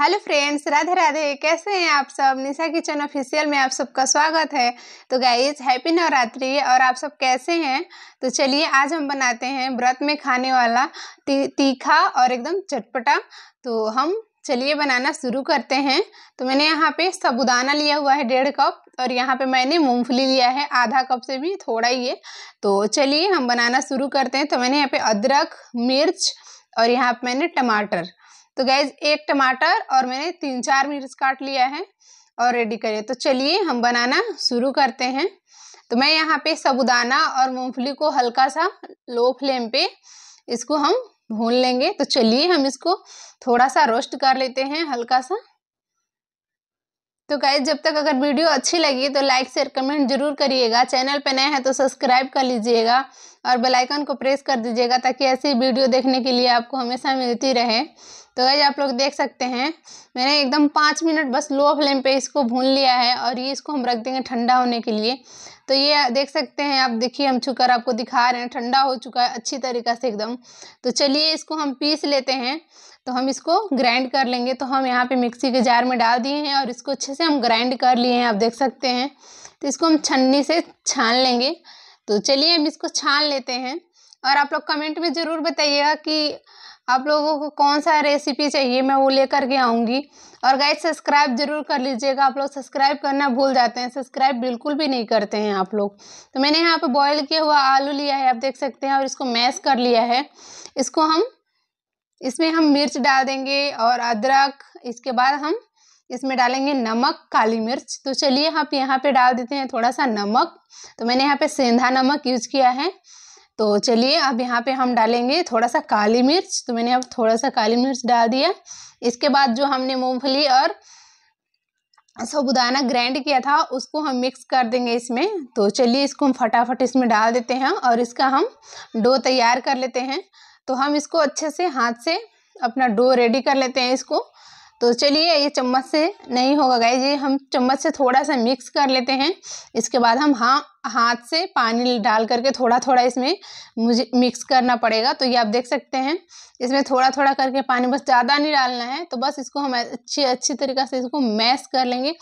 hello friends Radhe Radhe कैसे हैं आप सब निशा किचन ऑफिशियल में आप सबका स्वागत है तो गाइज हैप्पी नवरात्रि और आप सब कैसे हैं तो चलिए आज हम बनाते हैं व्रत में खाने वाला ती, तीखा और एकदम चटपटा तो हम चलिए बनाना शुरू करते हैं तो मैंने यहाँ पे साबुदाना लिया हुआ है डेढ़ कप और यहाँ पे मैंने मूंगफली लिया है आधा कप से भी थोड़ा ही है तो चलिए हम बनाना शुरू करते हैं तो मैंने यहाँ पे अदरक मिर्च और यहाँ पे मैंने टमाटर तो गैज एक टमाटर और मैंने तीन चार मिर्च काट लिया है और रेडी करिए तो चलिए हम बनाना शुरू करते हैं तो मैं यहाँ पे साबुदाना और मूंगफली को हल्का सा लो फ्लेम पे इसको हम भून लेंगे तो चलिए हम इसको थोड़ा सा रोस्ट कर लेते हैं हल्का सा तो गाइज जब तक अगर वीडियो अच्छी लगी तो लाइक शेयर कमेंट जरूर करिएगा चैनल पर नए हैं तो सब्सक्राइब कर लीजिएगा और बेल आइकन को प्रेस कर दीजिएगा ताकि ऐसी वीडियो देखने के लिए आपको हमेशा मिलती रहे तो गाइज आप लोग देख सकते हैं मैंने एकदम पाँच मिनट बस लो फ्लेम पे इसको भून लिया है और ये इसको हम रख देंगे ठंडा होने के लिए तो ये देख सकते हैं आप देखिए हम छुकर आपको दिखा रहे हैं ठंडा हो चुका है अच्छी तरीका से एकदम तो चलिए इसको हम पीस लेते हैं तो हम इसको ग्राइंड कर लेंगे तो हम यहाँ पर मिक्सी के जार में डाल दिए हैं और इसको अच्छे से हम ग्राइंड कर लिए हैं आप देख सकते हैं तो इसको हम छन्नी से छान लेंगे तो चलिए हम इसको छान लेते हैं और आप लोग कमेंट में ज़रूर बताइएगा कि आप लोगों को कौन सा रेसिपी चाहिए मैं वो लेकर के आऊँगी और गाइज सब्सक्राइब जरूर कर लीजिएगा आप लोग सब्सक्राइब करना भूल जाते हैं सब्सक्राइब बिल्कुल भी नहीं करते हैं आप लोग तो मैंने यहाँ पे बॉईल किया हुआ आलू लिया है आप देख सकते हैं और इसको मैश कर लिया है इसको हम इसमें हम मिर्च डाल देंगे और अदरक इसके बाद हम इसमें डालेंगे नमक काली मिर्च तो चलिए आप यहाँ पे डाल देते हैं थोड़ा सा नमक तो मैंने यहाँ पे सेंधा नमक यूज किया है तो चलिए अब यहाँ पे हम डालेंगे थोड़ा सा काली मिर्च तो मैंने अब थोड़ा सा काली मिर्च डाल दिया इसके बाद जो हमने मूंगफली और सबुदाना ग्राइंड किया था उसको हम मिक्स कर देंगे इसमें तो चलिए इसको हम फटाफट इसमें डाल देते हैं और इसका हम डो तैयार कर लेते हैं तो हम इसको अच्छे से हाथ से अपना डो रेडी कर लेते हैं इसको तो चलिए ये चम्मच से नहीं होगा गाइज ये हम चम्मच से थोड़ा सा मिक्स कर लेते हैं इसके बाद हम हाँ हाथ से पानी डाल करके थोड़ा थोड़ा इसमें मुझे मिक्स करना पड़ेगा तो ये आप देख सकते हैं इसमें थोड़ा थोड़ा करके पानी बस ज़्यादा नहीं डालना है तो बस इसको हम अच्छी अच्छी तरीक़े से इसको मैश कर लेंगे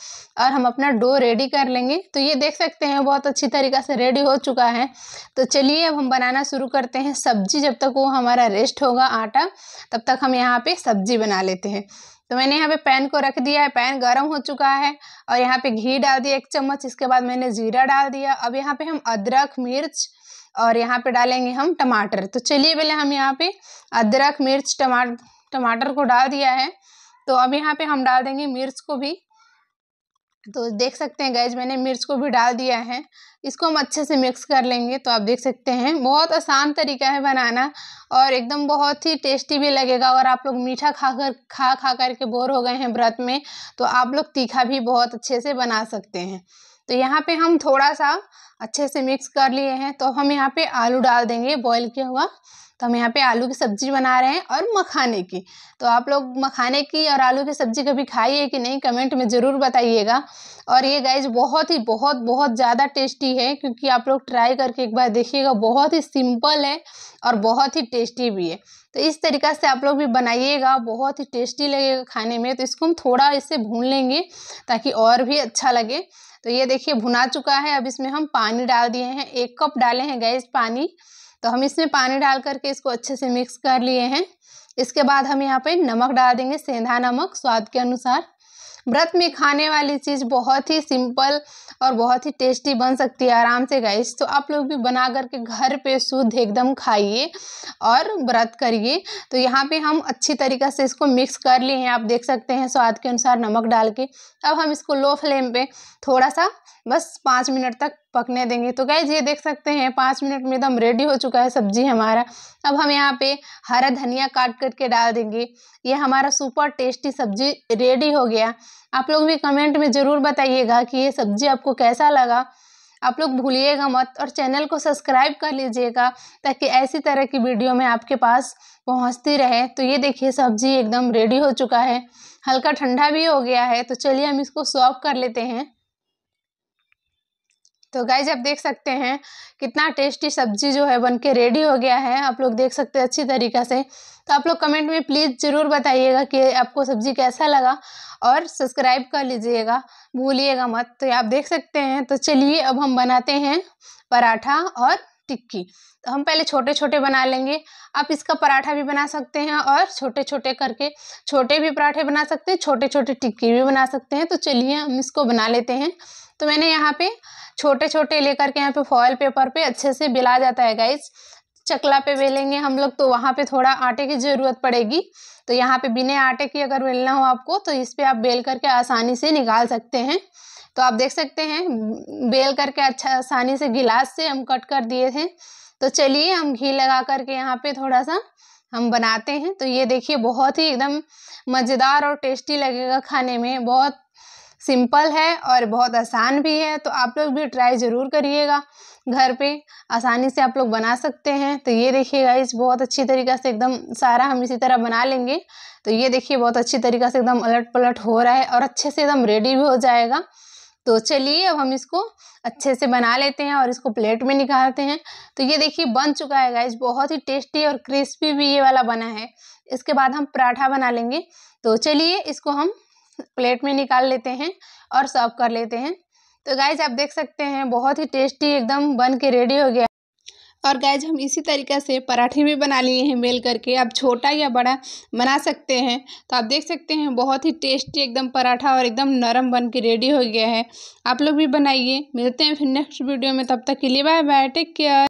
और हम अपना डो रेडी कर लेंगे तो ये देख सकते हैं बहुत अच्छी तरीक़े से रेडी हो चुका है तो चलिए अब हम बनाना शुरू करते हैं सब्ज़ी जब तक वो हमारा रेस्ट होगा आटा तब तक हम यहाँ पर सब्ज़ी बना लेते हैं तो मैंने यहाँ पे पैन को रख दिया है पैन गर्म हो चुका है और यहाँ पे घी डाल दिया एक चम्मच इसके बाद मैंने जीरा डाल दिया अब यहाँ पे हम अदरक मिर्च और यहाँ पे डालेंगे हम टमाटर तो चलिए पहले हम यहाँ पे अदरक मिर्च टमा टमाटर को डाल दिया है तो अब यहाँ पे हम डाल देंगे मिर्च को भी तो देख सकते हैं गैज मैंने मिर्च को भी डाल दिया है इसको हम अच्छे से मिक्स कर लेंगे तो आप देख सकते हैं बहुत आसान तरीका है बनाना और एकदम बहुत ही टेस्टी भी लगेगा अगर आप लोग मीठा खा कर खा खा करके बोर हो गए हैं व्रत में तो आप लोग तीखा भी बहुत अच्छे से बना सकते हैं तो यहाँ पे हम थोड़ा सा अच्छे से मिक्स कर लिए हैं तो हम यहाँ पे आलू डाल देंगे बॉईल किया हुआ तो हम यहाँ पे आलू की सब्ज़ी बना रहे हैं और मखाने की तो आप लोग मखाने की और आलू की सब्ज़ी कभी खाई है कि नहीं कमेंट में ज़रूर बताइएगा और ये गैज बहुत ही बहुत बहुत ज़्यादा टेस्टी है क्योंकि आप लोग ट्राई करके एक बार देखिएगा बहुत ही सिंपल है और बहुत ही टेस्टी भी है तो इस तरीका से आप लोग भी बनाइएगा बहुत ही टेस्टी लगेगा खाने में तो इसको हम थोड़ा इससे भून लेंगे ताकि और भी अच्छा लगे तो ये देखिए भुना चुका है अब इसमें हम पानी डाल दिए हैं एक कप डाले हैं गैस पानी तो हम इसमें पानी डाल करके इसको अच्छे से मिक्स कर लिए हैं इसके बाद हम यहाँ पे नमक डाल देंगे सेंधा नमक स्वाद के अनुसार व्रत में खाने वाली चीज़ बहुत ही सिंपल और बहुत ही टेस्टी बन सकती है आराम से गैस तो आप लोग भी बना करके घर पे शुद्ध एकदम खाइए और व्रत करिए तो यहाँ पे हम अच्छी तरीक़ा से इसको मिक्स कर लिए हैं आप देख सकते हैं स्वाद के अनुसार नमक डाल के अब हम इसको लो फ्लेम पे थोड़ा सा बस पाँच मिनट तक पकने देंगे तो गैज ये देख सकते हैं पाँच मिनट में एकदम रेडी हो चुका है सब्जी हमारा अब हम यहाँ पे हरा धनिया काट करके डाल देंगे ये हमारा सुपर टेस्टी सब्जी रेडी हो गया आप लोग भी कमेंट में ज़रूर बताइएगा कि ये सब्जी आपको कैसा लगा आप लोग भूलिएगा मत और चैनल को सब्सक्राइब कर लीजिएगा ताकि ऐसी तरह की वीडियो में आपके पास पहुँचती रहे तो ये देखिए सब्जी एकदम रेडी हो चुका है हल्का ठंडा भी हो गया है तो चलिए हम इसको सॉफ कर लेते हैं तो गाइज आप देख सकते हैं कितना टेस्टी सब्जी जो है बन के रेडी हो गया है आप लोग देख सकते हैं अच्छी तरीक़ा से तो आप लोग कमेंट में प्लीज़ ज़रूर बताइएगा कि आपको सब्ज़ी कैसा लगा और सब्सक्राइब कर लीजिएगा भूलिएगा मत तो आप देख सकते हैं तो चलिए अब हम बनाते हैं पराठा और टिक्की तो हम पहले छोटे छोटे बना लेंगे आप इसका पराठा भी बना सकते हैं और छोटे छोटे करके छोटे भी पराठे बना सकते हैं छोटे छोटे टिक्की भी बना सकते हैं तो चलिए हम इसको बना लेते हैं तो मैंने यहाँ पे छोटे छोटे लेकर के यहाँ पे फॉयल पेपर पे अच्छे से बेला जाता है गाइस चकला पे बेलेंगे हम लोग तो वहाँ पे थोड़ा आटे की ज़रूरत पड़ेगी तो यहाँ पे बिना आटे की अगर बेलना हो आपको तो इस पर आप बेल करके आसानी से निकाल सकते हैं तो आप देख सकते हैं बेल करके अच्छा आसानी से गिलास से हम कट कर दिए थे तो चलिए हम घी लगा करके यहाँ पे थोड़ा सा हम बनाते हैं तो ये देखिए बहुत ही एकदम मज़ेदार और टेस्टी लगेगा खाने में बहुत सिंपल है और बहुत आसान भी है तो आप लोग भी ट्राई ज़रूर करिएगा घर पे आसानी से आप लोग बना सकते हैं तो ये देखिए इस बहुत अच्छी तरीक़ा से एकदम सारा हम इसी तरह बना लेंगे तो ये देखिए बहुत अच्छी तरीक़ा से एकदम अलट पलट हो रहा है और अच्छे से एकदम रेडी भी हो जाएगा तो चलिए अब हम इसको अच्छे से बना लेते हैं और इसको प्लेट में निकालते हैं तो ये देखिए बन चुका है गाइज बहुत ही टेस्टी और क्रिस्पी भी ये वाला बना है इसके बाद हम पराठा बना लेंगे तो चलिए इसको हम प्लेट में निकाल लेते हैं और सर्व कर लेते हैं तो गाइज आप देख सकते हैं बहुत ही टेस्टी एकदम बन के रेडी हो गया और गैज हम इसी तरीके से पराठे भी बना लिए हैं मेल करके आप छोटा या बड़ा बना सकते हैं तो आप देख सकते हैं बहुत ही टेस्टी एकदम पराठा और एकदम नरम बन के रेडी हो गया है आप लोग भी बनाइए मिलते हैं फिर नेक्स्ट वीडियो में तब तक के लिए बाय बाय टेक केयर